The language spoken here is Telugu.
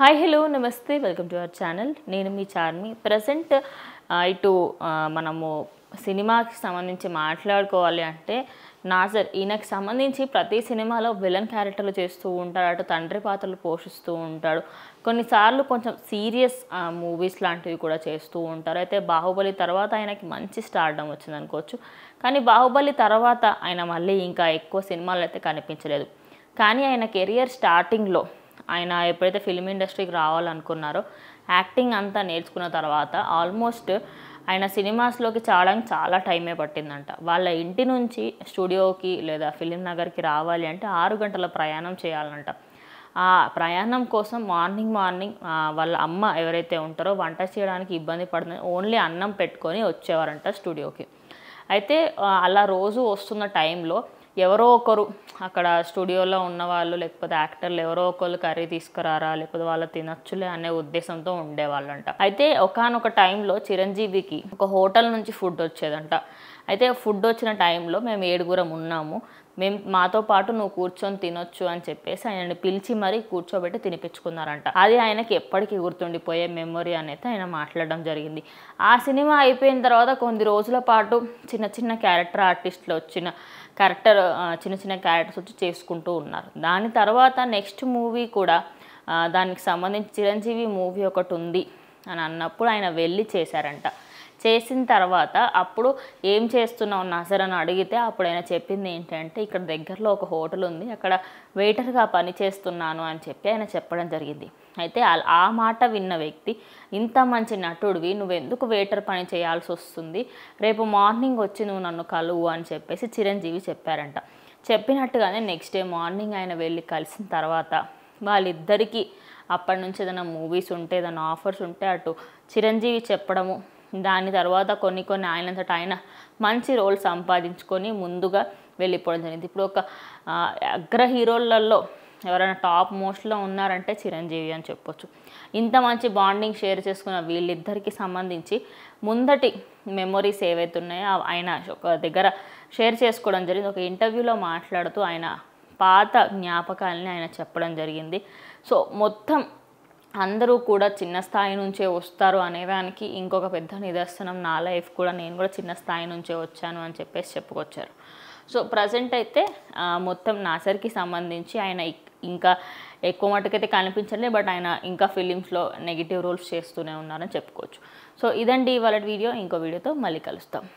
hi hello namaste welcome to our channel నేను మీ చార్మి ప్రజెంట్ ఇటు మనము సినిమాకి సంబంధించి మాట్లాడుకోవాలి అంటే నాజర్ ఈయనకి సంబంధించి ప్రతి సినిమాలో విలన్ క్యారెక్టర్లు చేస్తూ ఉంటాడు అటు తండ్రి పాత్రలు పోషిస్తూ ఉంటాడు కొన్నిసార్లు కొంచెం సీరియస్ మూవీస్ లాంటివి కూడా చేస్తూ ఉంటారు అయితే బాహుబలి తర్వాత ఆయనకి మంచి స్టార్డం వచ్చింది అనుకోవచ్చు కానీ బాహుబలి తర్వాత ఆయన మళ్ళీ ఇంకా ఎక్కువ సినిమాలు అయితే కనిపించలేదు కానీ ఆయన కెరియర్ స్టార్టింగ్లో ఆయన ఎప్పుడైతే ఫిల్మ్ ఇండస్ట్రీకి రావాలనుకున్నారో యాక్టింగ్ అంతా నేర్చుకున్న తర్వాత ఆల్మోస్ట్ ఆయన సినిమాస్లోకి చాలానికి చాలా టైమే పట్టిందంట వాళ్ళ ఇంటి నుంచి స్టూడియోకి లేదా ఫిలిం నగర్కి రావాలి అంటే ఆరు గంటల ప్రయాణం చేయాలంట ఆ ప్రయాణం కోసం మార్నింగ్ మార్నింగ్ వాళ్ళ అమ్మ ఎవరైతే ఉంటారో వంట చేయడానికి ఇబ్బంది పడుతుంది ఓన్లీ అన్నం పెట్టుకొని వచ్చేవారంట స్టూడియోకి అయితే అలా రోజు వస్తున్న టైంలో ఎవరో ఒకరు అక్కడ స్టూడియోలో ఉన్న వాళ్ళు లేకపోతే యాక్టర్లు ఎవరో ఒకరు కర్రీ తీసుకురారా లేకపోతే వాళ్ళు తినచ్చులే అనే ఉద్దేశంతో ఉండేవాళ్ళంట అయితే ఒకనొక టైంలో చిరంజీవికి ఒక హోటల్ నుంచి ఫుడ్ వచ్చేదంట అయితే ఫుడ్ వచ్చిన టైంలో మేము ఏడుగురం ఉన్నాము మేము మాతో పాటు నువ్వు కూర్చొని తినొచ్చు అని చెప్పేసి ఆయనని పిలిచి మరీ కూర్చోబెట్టి తినిపించుకున్నారంట అది ఆయనకి ఎప్పటికీ గుర్తుండిపోయే మెమొరీ అనేది ఆయన మాట్లాడడం జరిగింది ఆ సినిమా అయిపోయిన తర్వాత కొన్ని రోజుల పాటు చిన్న చిన్న క్యారెక్టర్ ఆర్టిస్టులు వచ్చిన క్యారెక్టర్ చిన్న చిన్న క్యారెక్టర్స్ వచ్చి చేసుకుంటూ ఉన్నారు దాని తర్వాత నెక్స్ట్ మూవీ కూడా దానికి సంబంధించి చిరంజీవి మూవీ ఒకటి ఉంది అని అన్నప్పుడు ఆయన వెళ్ళి చేశారంట చేసిన తర్వాత అప్పుడు ఏం చేస్తున్నావు నజర్ అని అడిగితే అప్పుడు ఆయన చెప్పింది ఏంటంటే ఇక్కడ దగ్గరలో ఒక హోటల్ ఉంది అక్కడ వెయిటర్గా పని చేస్తున్నాను అని చెప్పి ఆయన చెప్పడం జరిగింది అయితే ఆ మాట విన్న వ్యక్తి ఇంత మంచి నటుడివి నువ్వెందుకు వెయిటర్ పని చేయాల్సి వస్తుంది రేపు మార్నింగ్ వచ్చి నువ్వు నన్ను కలువు అని చెప్పేసి చిరంజీవి చెప్పారంట చెప్పినట్టుగానే నెక్స్ట్ డే మార్నింగ్ ఆయన వెళ్ళి కలిసిన తర్వాత వాళ్ళిద్దరికీ అప్పటి నుంచి ఏదైనా మూవీస్ ఉంటే ఏదైనా ఆఫర్స్ ఉంటే అటు చిరంజీవి చెప్పడము దాని తర్వాత కొన్ని కొన్ని ఆయనంతట ఆయన మంచి రోల్ సంపాదించుకొని ముందుగా వెళ్ళిపోవడం జరిగింది ఇప్పుడు ఒక అగ్ర హీరోలలో ఎవరైనా టాప్ మోస్ట్లో ఉన్నారంటే చిరంజీవి అని చెప్పొచ్చు ఇంత మంచి బాండింగ్ షేర్ చేసుకున్న వీళ్ళిద్దరికి సంబంధించి ముందటి మెమొరీస్ ఏవైతే ఉన్నాయో ఆయన ఒక దగ్గర షేర్ చేసుకోవడం జరిగింది ఒక ఇంటర్వ్యూలో మాట్లాడుతూ ఆయన పాత జ్ఞాపకాలని ఆయన చెప్పడం జరిగింది సో మొత్తం అందరూ కూడా చిన్న స్థాయి నుంచే వస్తారు అనేదానికి ఇంకొక పెద్ద నిదర్శనం నా లైఫ్ కూడా నేను కూడా చిన్న స్థాయి నుంచే వచ్చాను అని చెప్పేసి చెప్పుకొచ్చారు సో ప్రజెంట్ అయితే మొత్తం నాసర్కి సంబంధించి ఆయన ఇంకా ఎక్కువ మటుకైతే కనిపించలేదు బట్ ఆయన ఇంకా ఫిలిమ్స్లో నెగిటివ్ రోల్స్ చేస్తూనే ఉన్నారని చెప్పుకోవచ్చు సో ఇదండి ఇవాళ వీడియో ఇంకో వీడియోతో మళ్ళీ కలుస్తాం